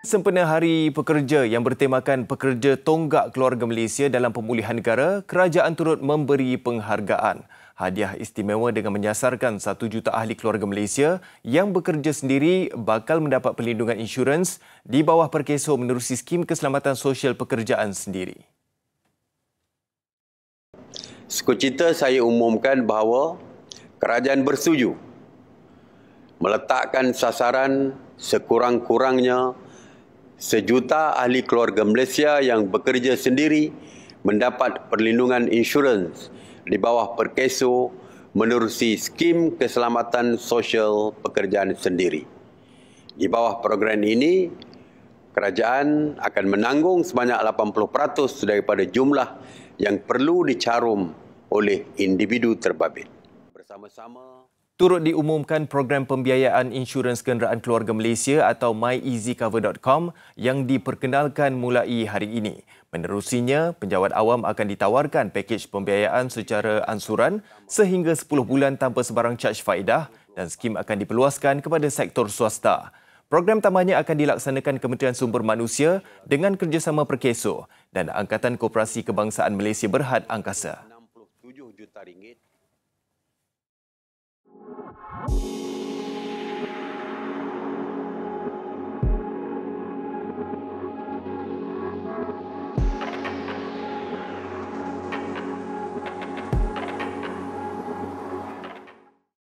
Sempena Hari Pekerja yang bertemakan Pekerja Tonggak Keluarga Malaysia dalam Pemulihan Negara, kerajaan turut memberi penghargaan. Hadiah istimewa dengan menyasarkan 1 juta ahli keluarga Malaysia yang bekerja sendiri bakal mendapat perlindungan insurans di bawah perkeso menerusi skim keselamatan sosial pekerjaan sendiri. Sekucita saya umumkan bahawa kerajaan bersetuju meletakkan sasaran sekurang-kurangnya sejuta ahli keluarga Malaysia yang bekerja sendiri mendapat perlindungan insurans di bawah Perkeso menerusi skim keselamatan sosial pekerjaan sendiri. Di bawah program ini, kerajaan akan menanggung sebanyak 80% daripada jumlah yang perlu dicarum oleh individu terbabit. Bersama-sama turut diumumkan program pembiayaan insurans kenderaan keluarga Malaysia atau myeasycover.com yang diperkenalkan mulai hari ini. Menerusinya, penjawat awam akan ditawarkan pakej pembiayaan secara ansuran sehingga 10 bulan tanpa sebarang caj faedah dan skim akan diperluaskan kepada sektor swasta. Program tamanya akan dilaksanakan Kementerian Sumber Manusia dengan kerjasama Perkeso dan Angkatan Koperasi Kebangsaan Malaysia Berhad Angkasa. Bye.